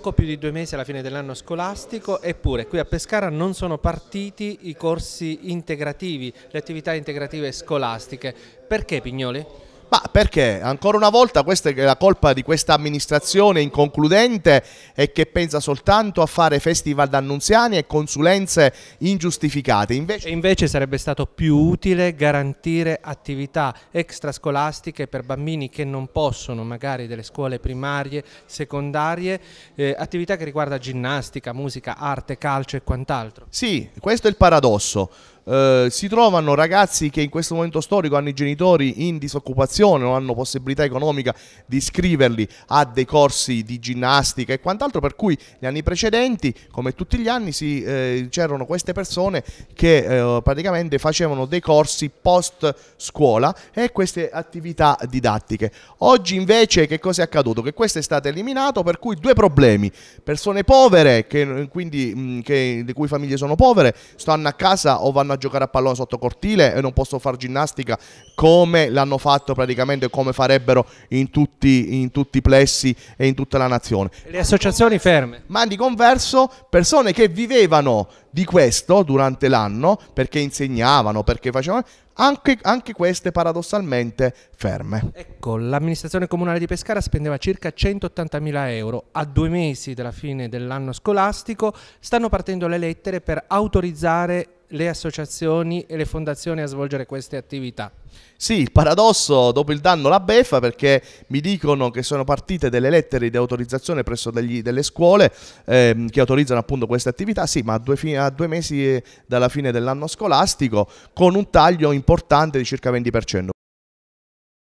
poco più di due mesi alla fine dell'anno scolastico, eppure qui a Pescara non sono partiti i corsi integrativi, le attività integrative scolastiche. Perché Pignoli? Ma perché? Ancora una volta questa è la colpa di questa amministrazione inconcludente e che pensa soltanto a fare festival d'annunziani e consulenze ingiustificate. Invece... invece... sarebbe stato più utile garantire attività extrascolastiche per bambini che non possono, magari delle scuole primarie, secondarie, eh, attività che riguarda ginnastica, musica, arte, calcio e quant'altro. Sì, questo è il paradosso. Eh, si trovano ragazzi che in questo momento storico hanno i genitori in disoccupazione, non hanno possibilità economica di iscriverli a dei corsi di ginnastica e quant'altro, per cui gli anni precedenti, come tutti gli anni, si, eh, c'erano queste persone che eh, praticamente facevano dei corsi post scuola e queste attività didattiche. Oggi invece che cosa è accaduto? Che questo è stato eliminato, per cui due problemi, persone povere, che, quindi, mh, che, le cui famiglie sono povere, stanno a casa o vanno a giocare a pallone sotto cortile e non posso fare ginnastica come l'hanno fatto praticamente, come farebbero in tutti, in tutti i plessi e in tutta la nazione. Le associazioni ferme. Ma di converso persone che vivevano di questo durante l'anno perché insegnavano, perché facevano... Anche, anche, queste paradossalmente ferme. Ecco, l'amministrazione comunale di Pescara spendeva circa 180.000 euro. A due mesi dalla fine dell'anno scolastico stanno partendo le lettere per autorizzare le associazioni e le fondazioni a svolgere queste attività. Sì, il paradosso dopo il danno la beffa perché mi dicono che sono partite delle lettere di autorizzazione presso degli, delle scuole ehm, che autorizzano appunto queste attività, sì, ma a due, a due mesi eh, dalla fine dell'anno scolastico con un taglio importante di circa 20%.